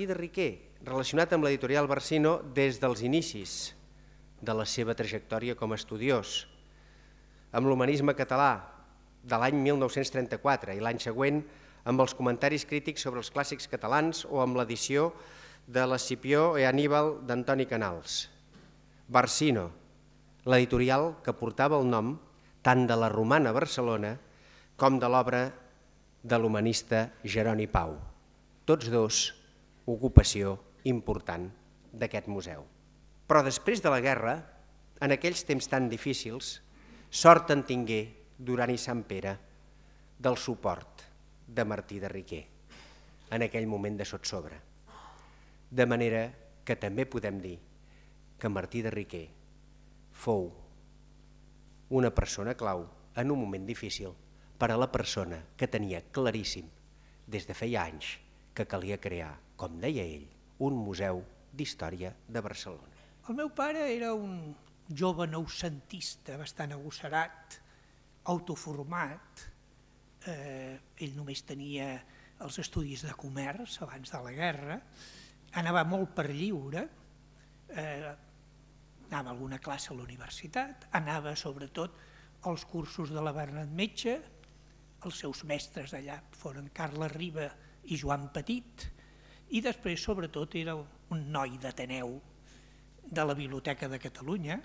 Martí de Riquer, relacionat amb l'editorial Barsino des dels inicis de la seva trajectòria com a estudiós, amb l'humanisme català de l'any 1934 i l'any següent amb els comentaris crítics sobre els clàssics catalans o amb l'edició de l'Escipió e Aníbal d'Antoni Canals. Barsino, l'editorial que portava el nom tant de la romana Barcelona com de l'obra de l'humanista Jeroni Pau. Tots dos ocupació important d'aquest museu. Però després de la guerra, en aquells temps tan difícils, sort en tingué Duran i Sant Pere del suport de Martí de Riquer en aquell moment de sobre. De manera que també podem dir que Martí de Riquer fou una persona clau en un moment difícil per a la persona que tenia claríssim des de feia anys que calia crear com deia ell, un museu d'història de Barcelona. El meu pare era un jove noucentista bastant agosserat, autoformat, eh, ell només tenia els estudis de comerç abans de la guerra, anava molt per lliure, eh, anava a alguna classe a la universitat, anava sobretot als cursos de la Bernat Metge, els seus mestres d'allà foren Carles Riba i Joan Petit, i després, sobretot, era un noi d'Ateneu de la Biblioteca de Catalunya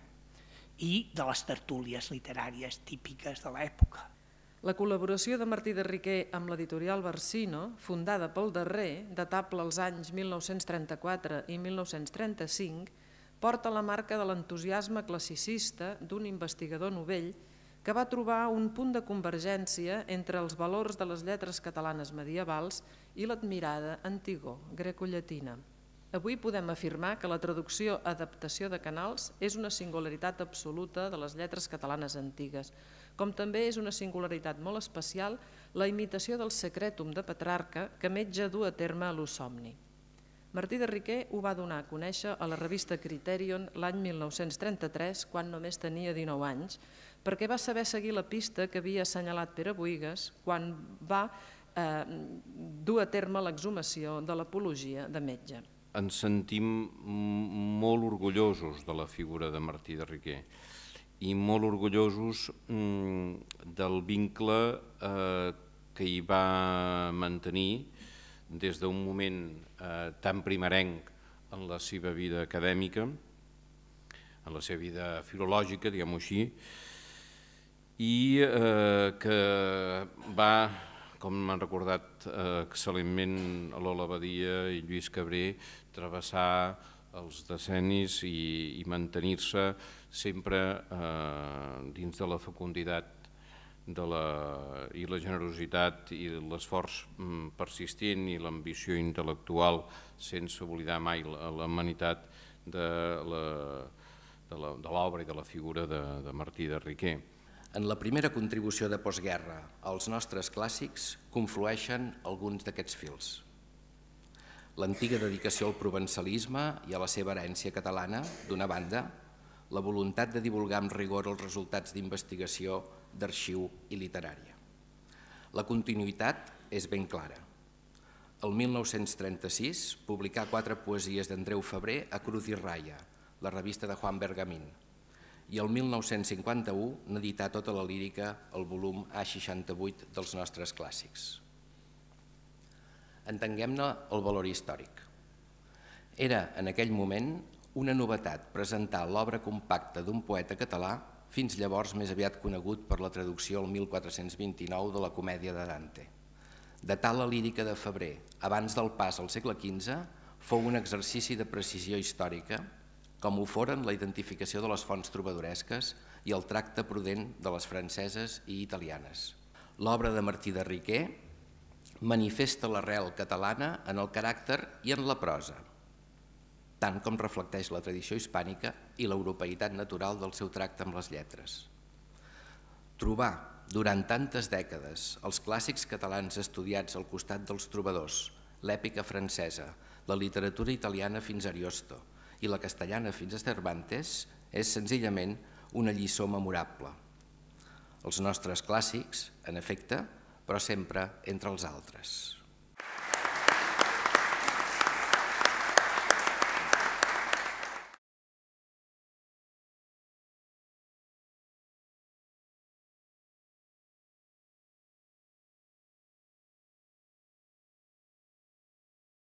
i de les tertúlies literàries típiques de l'època. La col·laboració de Martí de Riquer amb l'editorial Barsino, fundada pel darrer, datable als anys 1934 i 1935, porta la marca de l'entusiasme classicista d'un investigador novell que va trobar un punt de convergència entre els valors de les lletres catalanes medievals i l'admirada Antigó, grecollatina. Avui podem afirmar que la traducció adaptació de canals és una singularitat absoluta de les lletres catalanes antigues, com també és una singularitat molt especial la imitació del secretum de Petrarca que metge du a terme a l'Ussomni. Martí de Riquer ho va donar a conèixer a la revista Criterion l'any 1933, quan només tenia 19 anys, perquè va saber seguir la pista que havia assenyalat Pere Boigues quan va eh, dur a terme l'exhumació de l'apologia de metge. Ens sentim molt orgullosos de la figura de Martí de Riquer i molt orgullosos mm, del vincle eh, que hi va mantenir des d'un moment eh, tan primerenc en la seva vida acadèmica, en la seva vida filològica, diguem-ho així, i eh, que va, com m'han recordat eh, excel·lentment Lola Badia i Lluís Cabré, travessar els decenis i, i mantenir-se sempre eh, dins de la fecunditat de la, i la generositat i l'esforç mm, persistent i l'ambició intel·lectual sense oblidar mai la, la humanitat de l'obra i de la figura de, de Martí de Riquer. En la primera contribució de postguerra als nostres clàssics conflueixen alguns d'aquests fils. L'antiga dedicació al provençalisme i a la seva herència catalana, d'una banda, la voluntat de divulgar amb rigor els resultats d'investigació, d'arxiu i literària. La continuïtat és ben clara. El 1936 publicà quatre poesies d'Andreu Febrer a Cruz i Raya, la revista de Juan Bergamín, i el 1951 n'edità tota la lírica al volum A68 dels nostres clàssics. Entenguem-ne el valor històric. Era, en aquell moment, una novetat presentar l'obra compacta d'un poeta català fins llavors més aviat conegut per la traducció al 1429 de la comèdia de Dante. De tal la lírica de febrer, abans del pas al segle XV, fou un exercici de precisió històrica com ho foren la identificació de les fonts trobadoresques i el tracte prudent de les franceses i italianes. L'obra de Martí de Riquer manifesta l'arrel catalana en el caràcter i en la prosa, tant com reflecteix la tradició hispànica i l'europeïtat natural del seu tracte amb les lletres. Trobar durant tantes dècades els clàssics catalans estudiats al costat dels trobadors, l'èpica francesa, la literatura italiana fins a Ariosto, i la castellana fins a Cervantes és senzillament una lliçó memorable. Els nostres clàssics, en efecte, però sempre entre els altres.